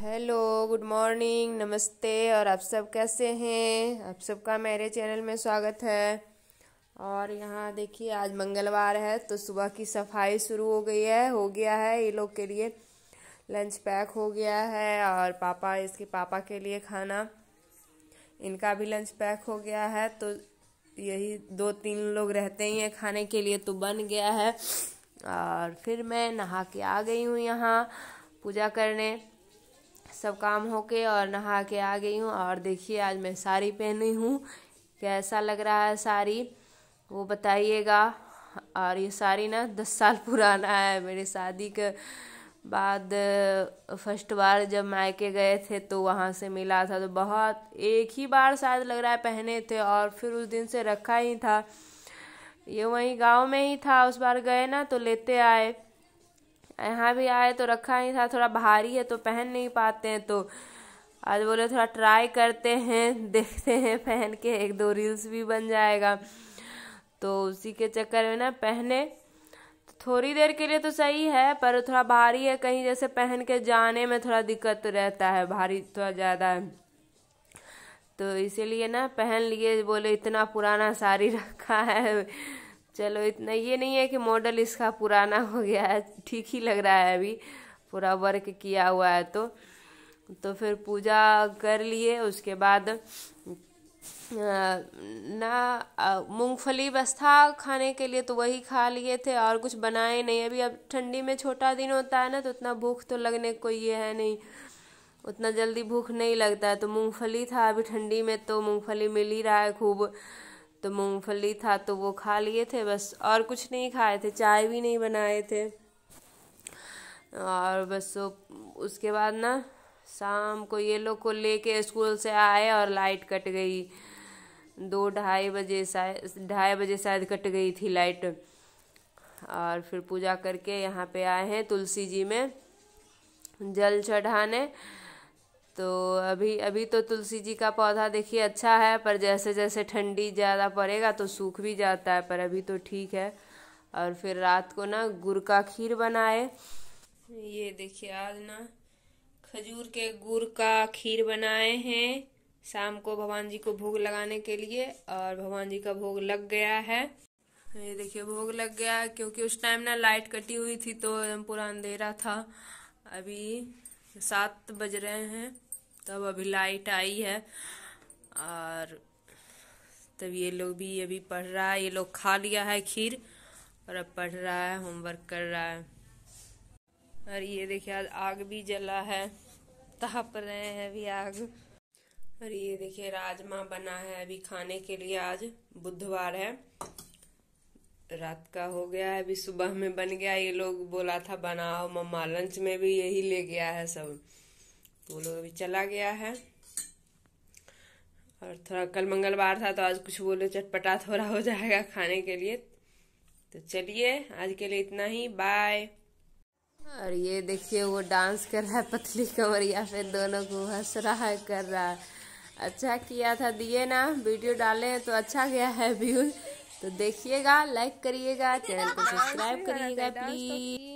hello good morning नमस्ते और आप सब कैसे हैं आप सबका मेरे चैनल में स्वागत है और यहाँ देखिए आज मंगलवार है तो सुबह की सफाई शुरू हो गई है हो गया है ये लोग के लिए लंच पैक हो गया है और पापा इसके पापा के लिए खाना इनका भी लंच पैक हो गया है तो यही दो तीन लोग रहते ही हैं खाने के लिए तो बन गया है और फिर मैं नहा के आ गई हूँ यहाँ पूजा करने सब काम हो के और नहा के आ गई हूँ और देखिए आज मैं साड़ी पहनी हूँ कैसा लग रहा है साड़ी वो बताइएगा और ये साड़ी ना दस साल पुराना है मेरी शादी के बाद फर्स्ट बार जब मायके गए थे तो वहाँ से मिला था तो बहुत एक ही बार शायद लग रहा है पहने थे और फिर उस दिन से रखा ही था ये वहीं गांव में ही था उस बार गए ना तो लेते आए यहाँ भी आए तो रखा नहीं था थोड़ा भारी है तो पहन नहीं पाते हैं तो आज बोले थोड़ा ट्राई करते हैं देखते हैं पहन के एक दो रील्स भी बन जाएगा तो उसी के चक्कर में ना पहने तो थोड़ी देर के लिए तो सही है पर थोड़ा भारी है कहीं जैसे पहन के जाने में थोड़ा दिक्कत तो रहता है भारी थोड़ा ज़्यादा है तो इसीलिए ना पहन लिए बोले इतना पुराना साड़ी रखा है चलो इतना ये नहीं है कि मॉडल इसका पुराना हो गया है ठीक ही लग रहा है अभी पूरा वर्क किया हुआ है तो तो फिर पूजा कर लिए उसके बाद ना मूंगफली बस था खाने के लिए तो वही खा लिए थे और कुछ बनाए नहीं अभी अब ठंडी में छोटा दिन होता है ना तो उतना भूख तो लगने को ये है नहीं उतना जल्दी भूख नहीं लगता है तो मूंगफली था अभी ठंडी में तो मूंगफली मिल ही रहा है खूब तो मूंगफली था तो वो खा लिए थे बस और कुछ नहीं खाए थे चाय भी नहीं बनाए थे और बस तो उसके बाद ना शाम को ये लोग को लेके स्कूल से आए और लाइट कट गई दो ढाई बजे शायद ढाई बजे शायद कट गई थी लाइट और फिर पूजा करके यहाँ पे आए हैं तुलसी जी में जल चढ़ाने तो अभी अभी तो तुलसी जी का पौधा देखिए अच्छा है पर जैसे जैसे ठंडी ज़्यादा पड़ेगा तो सूख भी जाता है पर अभी तो ठीक है और फिर रात को ना गुड़ का खीर बनाए ये देखिए आज ना खजूर के गुड़ का खीर बनाए हैं शाम को भगवान जी को भोग लगाने के लिए और भगवान जी का भोग लग गया है ये देखिए भोग लग गया क्योंकि उस टाइम ना लाइट कटी हुई थी तो पूरा अंधेरा था अभी सात बज रहे हैं तब अभी लाइट आई है और तब ये लोग भी अभी पढ़ रहा है ये लोग खा लिया है खीर और अब पढ़ रहा है होमवर्क कर रहा है और ये देखिए आज आग भी जला है ताप रहे हैं अभी आग और ये देखिए राजमा बना है अभी खाने के लिए आज बुधवार है रात का हो गया है अभी सुबह में बन गया ये लोग बोला था बनाओ मम्मा लंच में भी यही ले गया है सब वो लोग अभी चला गया है और थोड़ा कल मंगलवार था तो आज कुछ बोलो चटपटा थोड़ा हो जाएगा खाने के लिए तो चलिए आज के लिए इतना ही बाय और ये देखिए वो डांस कर रहा है पतली कमरिया पे दोनों को हंस रहा है कर रहा है अच्छा किया था दिए ना वीडियो डाले तो अच्छा गया है व्यू तो देखिएगा लाइक करिएगा चैनल को सब्सक्राइब करिएगा प्लीज